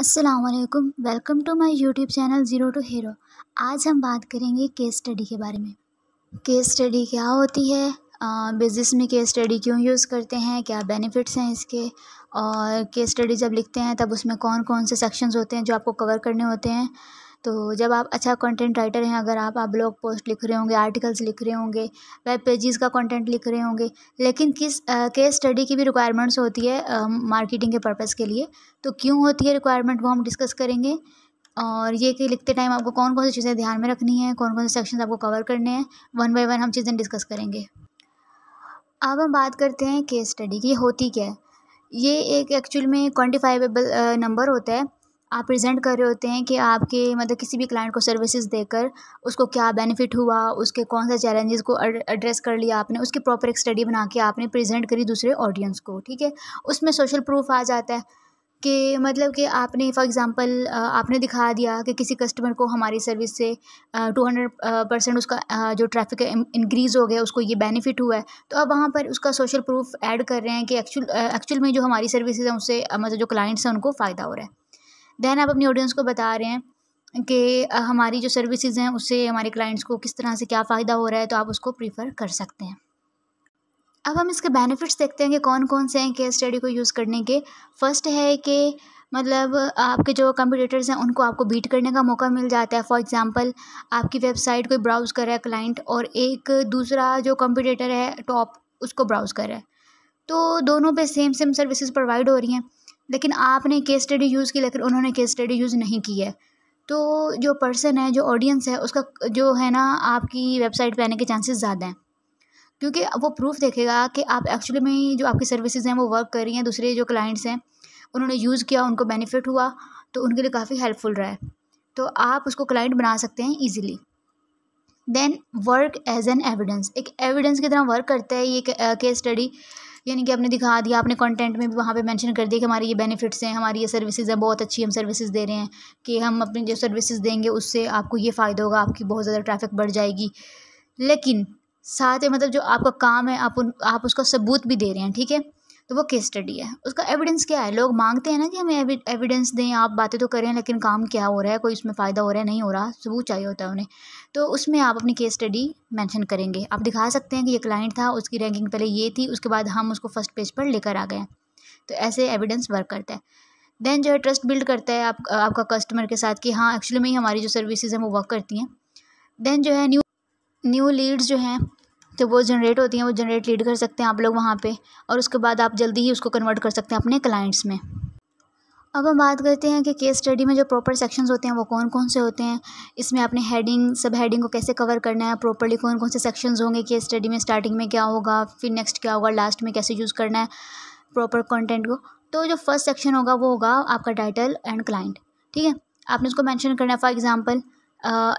असलकम welcome to my YouTube channel zero to hero आज हम बात करेंगे केस स्टडी के बारे में केस स्टडी क्या होती है बिज़नेस में केस स्टडी क्यों यूज़ करते हैं क्या बेनिफिट्स हैं इसके और केस स्टडी जब लिखते हैं तब उसमें कौन कौन से सेक्शंस होते हैं जो आपको कवर करने होते हैं तो जब आप अच्छा कंटेंट राइटर हैं अगर आप आप ब्लॉग पोस्ट लिख रहे होंगे आर्टिकल्स लिख रहे होंगे वेब पेजेस का कंटेंट लिख रहे होंगे लेकिन किस केस स्टडी की भी रिक्वायरमेंट्स होती है मार्केटिंग के पर्पज़ के लिए तो क्यों होती है रिक्वायरमेंट वो हम डिस्कस करेंगे और ये कि लिखते टाइम आपको कौन कौन सी चीज़ें ध्यान में रखनी है कौन कौन से सेक्शन आपको कवर करने हैं वन बाई वन हम चीज़ें डिस्कस करेंगे अब हम बात करते हैं केस स्टडी की होती क्या है ये एक एक्चुअल में क्वान्टिफाइबल नंबर होता है आप प्रेज़ेंट कर रहे होते हैं कि आपके मतलब किसी भी क्लाइंट को सर्विसेज देकर उसको क्या बेनिफिट हुआ उसके कौन से चैलेंजेस को एड्रेस कर लिया आपने उसकी प्रॉपर एक स्टडी बना के आपने प्रेजेंट करी दूसरे ऑडियंस को ठीक है उसमें सोशल प्रूफ आ जाता है कि मतलब कि आपने फॉर एग्ज़ाम्पल आपने दिखा दिया कि किसी कस्टमर को हमारी सर्विस से टू हंड्रेड परसेंट उसका जो ट्रैफिक इंक्रीज़ हो गया उसको ये बेनिफिट हुआ है तो अब वहाँ पर उसका सोशल प्रूफ ऐड कर रहे हैं कि एक्चुअल एक्चुअल में जो हमारी सर्विसेज हैं उससे मतलब जो क्लाइंट्स हैं उनको फ़ायदा हो रहा है दैन आप अपनी ऑडियंस को बता रहे हैं कि हमारी जो सर्विसेज हैं उससे हमारे क्लाइंट्स को किस तरह से क्या फ़ायदा हो रहा है तो आप उसको प्रीफर कर सकते हैं अब हम इसके बेनिफिट्स देखते हैं कि कौन कौन से हैं केस स्टडी को यूज़ करने के फर्स्ट है कि मतलब आपके जो कंप्यूटर्स हैं उनको आपको बीट करने का मौका मिल जाता है फॉर एग्ज़ाम्पल आपकी वेबसाइट कोई ब्राउज़ कर रहा है क्लाइंट और एक दूसरा जो कंप्यूटर है टॉप उसको ब्राउज़ कर रहा है तो दोनों पे सेम सेम सर्विसेज प्रोवाइड हो रही हैं लेकिन आपने केस स्टडी यूज़ की लेकिन उन्होंने केस स्टडी यूज़ नहीं की है तो जो पर्सन है जो ऑडियंस है उसका जो है ना आपकी वेबसाइट पर आने के चांसेस ज़्यादा हैं क्योंकि वो प्रूफ देखेगा कि आप एक्चुअली में जो आपकी सर्विसेज हैं वो वर्क कर रही हैं दूसरे जो क्लाइंट्स हैं उन्होंने यूज़ किया उनको बेनिफिट हुआ तो उनके लिए काफ़ी हेल्पफुल रहा है तो आप उसको क्लाइंट बना सकते हैं easily then work as an evidence एक एविडेंस की तरह वर्क करता है ये केस स्टडी यानी कि आपने दिखा दिया आपने कंटेंट में भी वहाँ पे मेंशन कर दिया कि हमारे ये बेनिफिट्स हैं हमारी ये सर्विसेज हैं बहुत अच्छी हम सर्विसेज दे रहे हैं कि हम अपनी जो सर्विसेज देंगे उससे आपको ये फ़ायदा होगा आपकी बहुत ज़्यादा ट्रैफिक बढ़ जाएगी लेकिन साथ ही मतलब जो आपका काम है आप उन आप उसका सबूत भी दे रहे हैं ठीक है तो वो केस स्टडी है उसका एविडेंस क्या है लोग मांगते हैं ना कि हमें एविडेंस दें आप बातें तो करें लेकिन काम क्या हो रहा है कोई इसमें फ़ायदा हो रहा है नहीं हो रहा सबूत चाहिए होता है उन्हें तो उसमें आप अपनी केस स्टडी मेंशन करेंगे आप दिखा सकते हैं कि ये क्लाइंट था उसकी रैंकिंग पहले ये थी उसके बाद हम उसको फर्स्ट पेज पर लेकर आ गए तो ऐसे एविडेंस वर्क करता है देन जो है ट्रस्ट बिल्ड करता है आप आपका कस्टमर के साथ कि हाँ एक्चुअली में ही हमारी जो सर्विसेज हैं वो वर्क करती हैं देन जो है न्यू न्यू लीड्स जो हैं जब तो वो जनरेट होती हैं वो जनरेट लीड कर सकते हैं आप लोग वहाँ पे और उसके बाद आप जल्दी ही उसको कन्वर्ट कर सकते हैं अपने क्लाइंट्स में अब हम बात करते हैं कि केस स्टडी में जो प्रॉपर सेक्शंस होते हैं वो कौन कौन से होते हैं इसमें आपने हेडिंग सब हेडिंग को कैसे कवर करना है प्रॉपरली कौन कौन से सेक्शंस होंगे केस स्टडी में स्टार्टिंग में क्या होगा फिर नेक्स्ट क्या होगा लास्ट में कैसे यूज़ करना है प्रॉपर कॉन्टेंट को तो जो फर्स्ट सेक्शन होगा वो होगा आपका टाइटल एंड क्लाइंट ठीक है आपने उसको मैंशन करना है फॉर एग्जाम्पल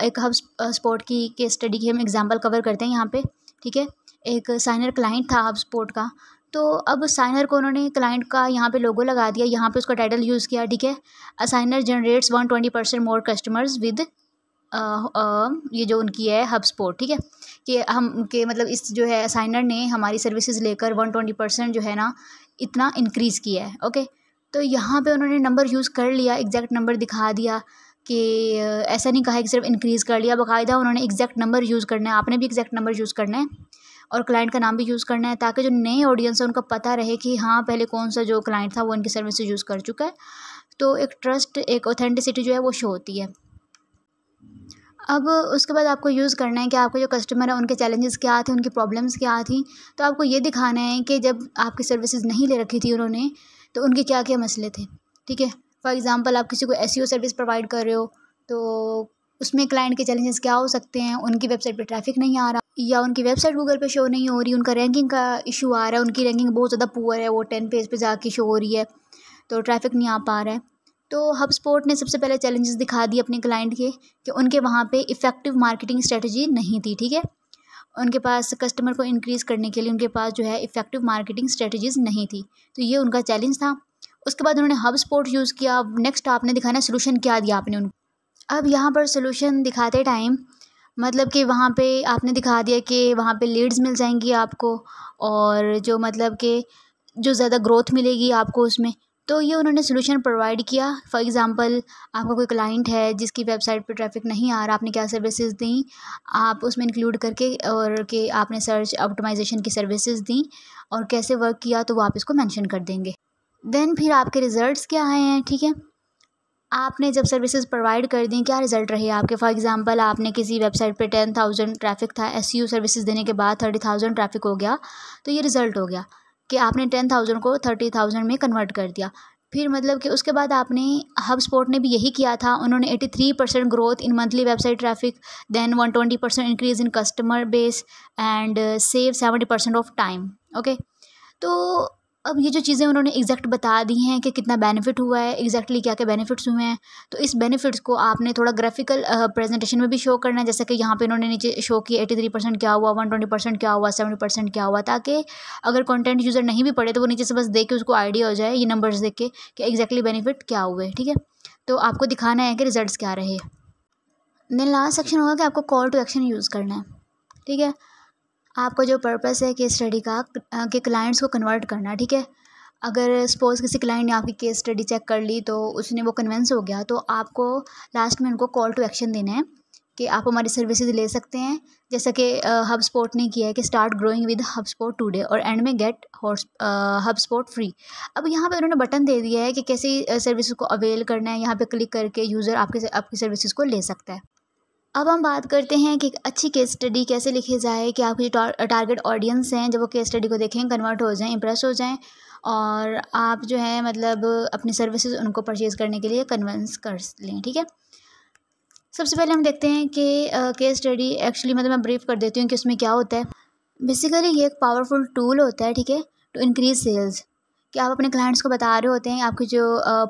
एक हब स्पोर्ट की केस स्टडी की हम एग्ज़ाम्पल कवर करते हैं यहाँ पर ठीक है एक साइनर क्लाइंट था हब स्पोर्ट का तो अब साइनर को उन्होंने क्लाइंट का यहाँ पे लोगो लगा दिया यहाँ पे उसका टाइटल यूज़ किया ठीक है Assignar generates one twenty percent more customers with ये जो उनकी है हब स्पोर्ट ठीक है कि हम के मतलब इस जो है असाइनर ने हमारी सर्विसेज लेकर वन ट्वेंटी परसेंट जो है ना इतना इंक्रीज़ किया है ओके तो यहाँ पे उन्होंने नंबर यूज़ कर लिया एग्जैक्ट नंबर दिखा दिया कि ऐसा नहीं कहा है कि सिर्फ इंक्रीज़ कर लिया बाकायदा उन्होंने एग्जैक्ट नंबर यूज़ करना है आपने भी एग्जैक्ट नंबर यूज़ करना है और क्लाइंट का नाम भी यूज़ करना है ताकि जो नए ऑडियंस है उनका पता रहे कि हाँ पहले कौन सा जो क्लाइंट था वो इनकी सर्विस यूज़ कर चुका है तो एक ट्रस्ट एक ऑथेंटिसिटी जो है वो शो होती है अब उसके बाद आपको यूज़ करना है कि आपके जो कस्टमर है उनके चैलेंजेस क्या थे उनकी प्रॉब्लम्स क्या थी तो आपको ये दिखाना है कि जब आपकी सर्विसेज नहीं ले रखी थी उन्होंने तो उनके क्या क्या मसले थे ठीक है फॉर एग्ज़ाम्पल आप किसी को एस सर्विस प्रोवाइड कर रहे हो तो उसमें क्लाइंट के चैलेंजेस क्या हो सकते हैं उनकी वेबसाइट पर ट्रैफिक नहीं आ रहा या उनकी वेबसाइट गूगल पर शो नहीं हो रही उनका रैंकिंग का इशू आ रहा है उनकी रैंकिंग बहुत ज़्यादा पुअर है वो टेन पेज पे जाके शो हो रही है तो ट्रैफिक नहीं आ पा रहा है तो हब स्पोर्ट ने सबसे पहले चैलेंजेस दिखा दिए अपने क्लाइंट के कि उनके वहाँ पे इफ़ेक्टिव मार्केटिंग स्ट्रेटजी नहीं थी ठीक है उनके पास कस्टमर को इंक्रीज़ करने के लिए उनके पास जो है इफ़ेक्टिव मार्केटिंग स्ट्रेटजीज़ नहीं थी तो ये उनका चैलेंज था उसके बाद उन्होंने हब स्पोर्ट यूज़ किया नेक्स्ट आपने दिखाना सोल्यूशन क्या दिया आपने उनको अब यहाँ पर सोल्यूशन दिखाते टाइम मतलब कि वहाँ पे आपने दिखा दिया कि वहाँ पे लीड्स मिल जाएंगी आपको और जो मतलब कि जो ज़्यादा ग्रोथ मिलेगी आपको उसमें तो ये उन्होंने सोल्यूशन प्रोवाइड किया फॉर एग्ज़ाम्पल आपका कोई क्लाइंट है जिसकी वेबसाइट पर ट्रैफिक नहीं आ रहा आपने क्या सर्विसेज दी आप उसमें इंक्लूड करके और कि आपने सर्च ऑप्टिमाइजेशन की सर्विसेज दी और कैसे वर्क किया तो वो आप इसको मैंशन कर देंगे देन फिर आपके रिज़ल्ट्स क्या आए हैं ठीक है आपने जब सर्विसेज प्रोवाइड कर दी क्या रिज़ल्ट रहे आपके फॉर एग्जांपल आपने किसी वेबसाइट पे टेन थाउजेंड ट्रैफिक था एस यू सर्विसेज देने के बाद थर्टी थाउजेंड ट्रैफिक हो गया तो ये रिज़ल्ट हो गया कि आपने टेन थाउजेंड को थर्टी थाउजेंड में कन्वर्ट कर दिया फिर मतलब कि उसके बाद आपने हब स्पोर्ट ने भी यही किया था उन्होंने eighty three percent growth in monthly website traffic then one twenty percent increase in customer base and save seventy percent of time okay तो अब ये जो चीज़ें उन्होंने एग्जैक्ट बता दी हैं कि कितना बेनिफिट हुआ है एग्जैक्टली क्या क्या बेनिफिट्स हुए हैं तो इस बेनिफिट्स को आपने थोड़ा ग्राफिकल प्रेजेंटेशन में भी शो करना है जैसे कि यहाँ पे इन्होंने नीचे शो किया एटी थ्री परसेंट क्या हुआ वन ट्वेंटी परसेंट क्या हुआ सेवेंटी परसेंट क्या हुआ ताकि अगर कॉन्टेंट यूज़र नहीं भी पढ़े तो वो नीचे से बस देख के उसको आइडिया हो जाए ये नंबर्स देख के कि एग्जैक्टली बेनिफिट क्या हुए ठीक है तो आपको दिखाना है कि रिजल्ट क्या रहे देन लास्ट सेक्शन होगा कि आपको कॉल टू एक्शन यूज़ करना है ठीक है आपका जो पर्पस है केस स्टडी का के क्लाइंट्स को कन्वर्ट करना ठीक है अगर सपोज़ किसी क्लाइंट ने आपकी केस स्टडी चेक कर ली तो उसने वो कन्वेंस हो गया तो आपको लास्ट में उनको कॉल टू एक्शन देना है कि आप हमारी सर्विसेज ले सकते हैं जैसा कि हब स्पोर्ट ने किया है कि start growing with HubSpot today और एंड में गेट हॉर्स हब स्पोर्ट फ्री अब यहाँ पे उन्होंने बटन दे दिया है कि कैसी सर्विसेज को अवेल करना है यहाँ पे क्लिक करके यूज़र आपके आपकी सर्विसेज को ले सकता है अब हम बात करते हैं कि अच्छी केस स्टडी कैसे लिखी जाए कि आपकी टारगेट ऑडियंस हैं जब वो केस स्टडी को देखें कन्वर्ट हो जाएं इंप्रेस हो जाएं और आप जो है मतलब अपनी सर्विसेज उनको परचेज़ करने के लिए कन्वेंस कर लें ठीक है सबसे पहले हम देखते हैं कि केस स्टडी एक्चुअली मतलब मैं ब्रीफ कर देती हूँ कि उसमें क्या होता है बेसिकली ये एक पावरफुल टूल होता है ठीक है टू इंक्रीज सेल्स कि आप अपने क्लाइंट्स को बता रहे होते हैं आपके जो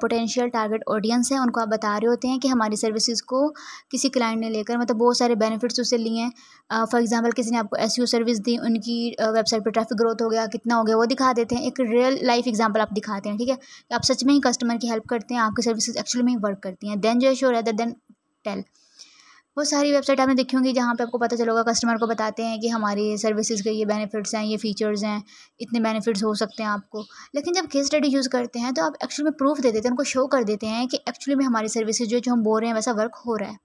पोटेंशियल टारगेट ऑडियंस हैं उनको आप बता रहे होते हैं कि हमारी सर्विसेज को किसी क्लाइंट ने लेकर मतलब बहुत सारे बेनिफिट्स उसे लिए हैं फॉर एग्जांपल किसी ने आपको एस सर्विस दी उनकी वेबसाइट पर ट्रैफिक ग्रोथ हो गया कितना हो गया वो दिखा देते हैं एक रियल लाइफ एग्जाम्पल आप दिखाते हैं ठीक है कि आप सच में ही कस्टमर की हेल्प करते हैं आपकी सर्विसेज एक्चुअली में ही वर्क करती हैं देन जो है शो रहता देन टेल बहुत सारी वेबसाइट आपने देखी होंगी जहाँ पे आपको पता चलोगा कस्टमर को बताते हैं कि हमारी सर्विसेज के ये बेनिफिट्स हैं ये फीचर्स हैं इतने बेनिफिट्स हो सकते हैं आपको लेकिन जब केस स्टडी यूज़ करते हैं तो आप एक्चुअली में प्रूफ दे देते हैं उनको शो कर देते हैं कि एक्चुअली में हमारी सर्विसेज जो जो हम बोल रहे हैं वैसा वर्क हो रहा है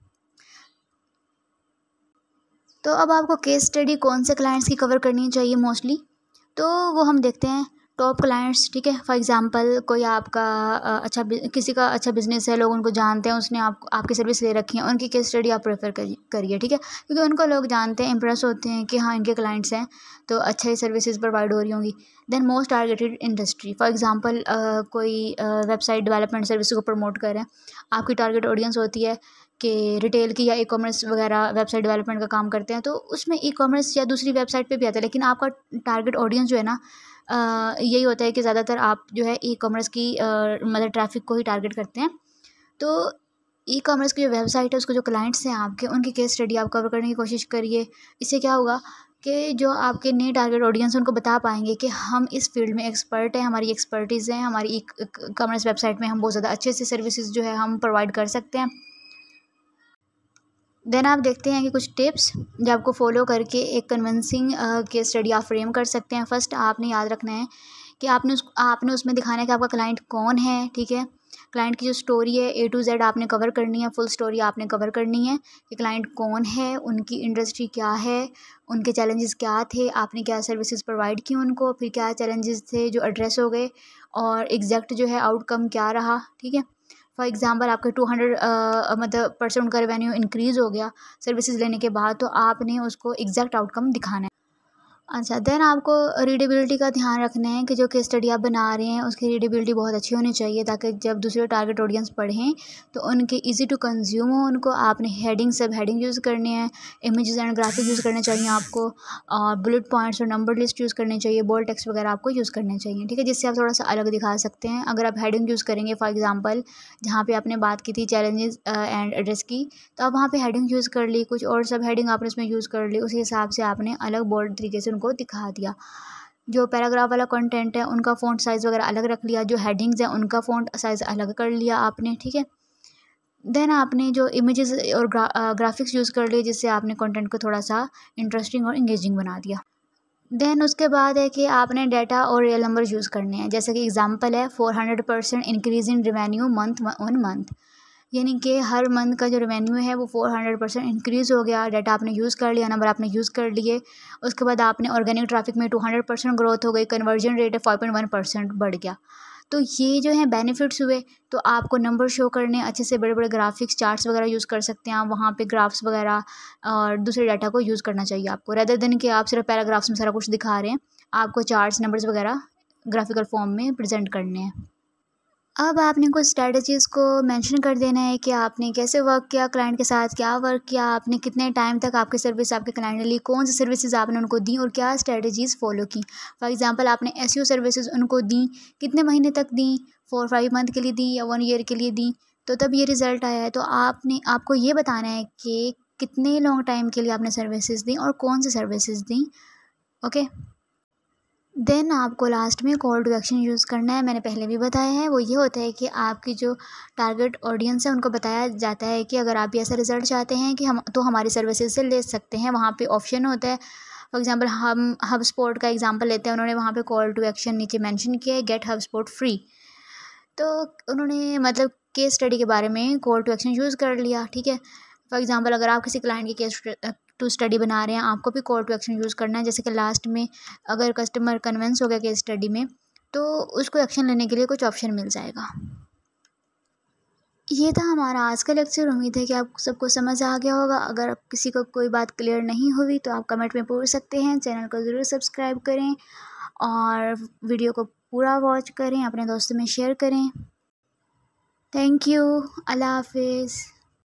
तो अब आपको केस स्टडी कौन से क्लाइंट्स की कवर करनी चाहिए मोस्टली तो वो हम देखते हैं टॉप क्लाइंट्स ठीक है फॉर एग्ज़ाम्पल कोई आपका अच्छा किसी का अच्छा बिज़नेस है लोग उनको जानते हैं उसने आप आपकी सर्विस ले रखी है उनकी केस स्टडी आप प्रेफर करिए ठीक है क्योंकि उनको लोग जानते हैं इंप्रेस होते हैं कि हाँ इनके क्लाइंट्स हैं तो अच्छे सर्विसेज प्रोवाइड हो रही होंगी then most targeted industry for example कोई वेबसाइट डेवलपमेंट सर्विस को प्रमोट करें आपकी टारगेट ऑडियंस होती है के रिटेल की या ई कॉमर्स वगैरह वेबसाइट डेवलपमेंट का काम करते हैं तो उसमें ई कॉमर्स या दूसरी वेबसाइट पे भी आता है लेकिन आपका टारगेट ऑडियंस जो है ना यही होता है कि ज़्यादातर आप जो है ई कॉमर्स की मतलब ट्रैफिक को ही टारगेट करते हैं तो ई कॉमर्स की जो वेबसाइट है उसको जो क्लाइंट्स हैं आपके उनकी केस स्टडी आप कवर करने की कोशिश करिए इससे क्या होगा कि जो आपके नए टारगेट ऑडियंस उनको बता पाएंगे कि हम इस फील्ड में एक्सपर्ट हैं हमारी एक्सपर्टीज़ हैं हमारी ई कॉमर्स वेबसाइट में हम बहुत ज़्यादा अच्छे से सर्विसेज जो है हम प्रोवाइड कर सकते हैं देन आप देखते हैं कि कुछ टिप्स जो आपको फॉलो करके एक कन्विंसिंग के स्टडी आप फ्रेम कर सकते हैं फर्स्ट आपने याद रखना है कि आपने उस आपने उसमें दिखाना है कि आपका क्लाइंट कौन है ठीक है क्लाइंट की जो स्टोरी है ए टू जेड आपने कवर करनी है फुल स्टोरी आपने कवर करनी है कि क्लाइंट कौन है उनकी इंडस्ट्री क्या है उनके चैलेंजेस क्या थे आपने क्या सर्विसेज प्रोवाइड की उनको फिर क्या चैलेंजेस थे जो एड्रेस हो गए और एग्जैक्ट जो है आउटकम क्या रहा ठीक है फॉर एग्ज़ाम्पल आपके टू हंड्रेड मतलब परसेंट का रेवेन्यू इंक्रीज़ हो गया सर्विसेज़ लेने के बाद तो आपने उसको एग्ज़ैक्ट आउटकम दिखाना है अच्छा देन आपको रीडेबिलिटी का ध्यान रखना है कि जो केस स्टडी आप बना रहे हैं उसकी रीडेबिलिटी बहुत अच्छी होनी चाहिए ताकि जब दूसरे टारगेट ऑडियंस पढ़ें तो उनके इजी टू कंज्यूम हो उनको आपने हेडिंग सब हेडिंग यूज़ करने हैं इमेजेस एंड ग्राफिक यूज़ करने चाहिए आपको और बुलेट पॉइंट्स और नंबर लिस्ट यूज़ करने चाहिए बोल टेक्स्ट वगैरह आपको यूज़ करने चाहिए ठीक है जिससे आप थोड़ा सा अलग दिखा सकते हैं अगर आप हेडिंग यूज़ करेंगे फॉर एग्ज़ाम्पल जहाँ पर आपने बात की थी चैलेंजेस एंड एड्रेस की तो आप वहाँ पर हेडिंग यूज़ कर ली कुछ और सब हेडिंग आपने उसमें यूज़ कर ली उसी हिसाब से आपने अलग बोल्ड तरीके से उनको दिखा दिया जो पैराग्राफ वाला कंटेंट है उनका फ़ॉन्ट साइज़ वगैरह अलग रख लिया जो हेडिंग्स हैं उनका फ़ॉन्ट साइज़ अलग कर लिया आपने ठीक है देन आपने जो इमेजेस और ग्रा, ग्राफिक्स यूज़ कर लिए जिससे आपने कंटेंट को थोड़ा सा इंटरेस्टिंग और इंगेजिंग बना दिया देन उसके बाद है कि आपने डाटा और रियल नंबर यूज़ करने हैं जैसे कि एग्जाम्पल है four hundred percent increase in revenue month on month यानी कि हर मंथ का जो रेवेन्यू है वो फोर हंड्रेड परसेंट इंक्रीज़ हो गया डाटा आपने यूज़ कर लिया नंबर आपने यूज़ कर लिए उसके बाद आपने ऑर्गेनिक ट्रैफिक में टू हंड्रेड परसेंट ग्रोथ हो गई conversion rate five point one percent बढ़ गया तो ये जो है बेनिफिट्स हुए तो आपको नंबर शो करने अच्छे से बड़े बड़े ग्राफिक्स चार्ट्स वगैरह यूज़ कर सकते हैं आप वहाँ पे ग्राफ्स वगैरह और दूसरे डाटा को यूज़ करना चाहिए आपको रेदर दिन कि आप सिर्फ पैराग्राफ्स में सारा कुछ दिखा रहे हैं आपको चार्ट्स नंबर्स वगैरह ग्राफिकल फॉर्म में प्रेजेंट करने हैं अब आपने कुछ स्ट्रेटजीज़ को मेंशन कर देना है कि आपने कैसे वर्क किया क्लाइंट के साथ क्या वर्क किया आपने कितने टाइम तक आपकी सर्विस आपके क्लाइंट ने ली कौन सी सर्विसेज आपने उनको दी और क्या स्ट्रेटजीज़ फॉलो की फॉर एग्जांपल आपने एस सर्विसेज उनको दी कितने महीने तक दी फोर फाइव मंथ के लिए दी या वन ईयर के लिए दी तो तब ये रिज़ल्ट आया है तो आपने आपको ये बताना है कि कितने लॉन्ग टाइम के लिए आपने सर्विसेज दी और कौन सी सर्विसेज दी ओके देन आपको लास्ट में कॉल टू एक्शन यूज़ करना है मैंने पहले भी बताया है वो ये होता है कि आपकी जो टारगेट ऑडियंस है उनको बताया जाता है कि अगर आप भी ऐसा रिज़ल्ट चाहते हैं कि हम तो हमारी सर्विसेज से ले सकते हैं वहाँ पे ऑप्शन होता है फॉर एग्ज़ाम्पल हम हब स्पोर्ट का एग्ज़ाम्पल लेते हैं उन्होंने वहाँ पर कॉल टू एक्शन नीचे मैंशन किया है गेट हब स्पोर्ट फ्री तो उन्होंने मतलब केस स्टडी के बारे में कॉल टू एक्शन यूज़ कर लिया ठीक है फॉर एग्ज़ाम्पल अगर आप किसी क्लाइंट की केस टू स्टडी बना रहे हैं आपको भी कॉल टू एक्शन यूज़ करना है जैसे कि लास्ट में अगर कस्टमर कन्वेंस हो गया कि स्टडी में तो उसको एक्शन लेने के लिए कुछ ऑप्शन मिल जाएगा ये था हमारा आज का लेक्चर उम्मीद है कि आप सबको समझ आ गया होगा अगर आप किसी को कोई बात क्लियर नहीं हुई तो आप कमेंट में पूछ सकते हैं चैनल को ज़रूर सब्सक्राइब करें और वीडियो को पूरा वॉच करें अपने दोस्तों में शेयर करें थैंक यू अल्लाह हाफिज़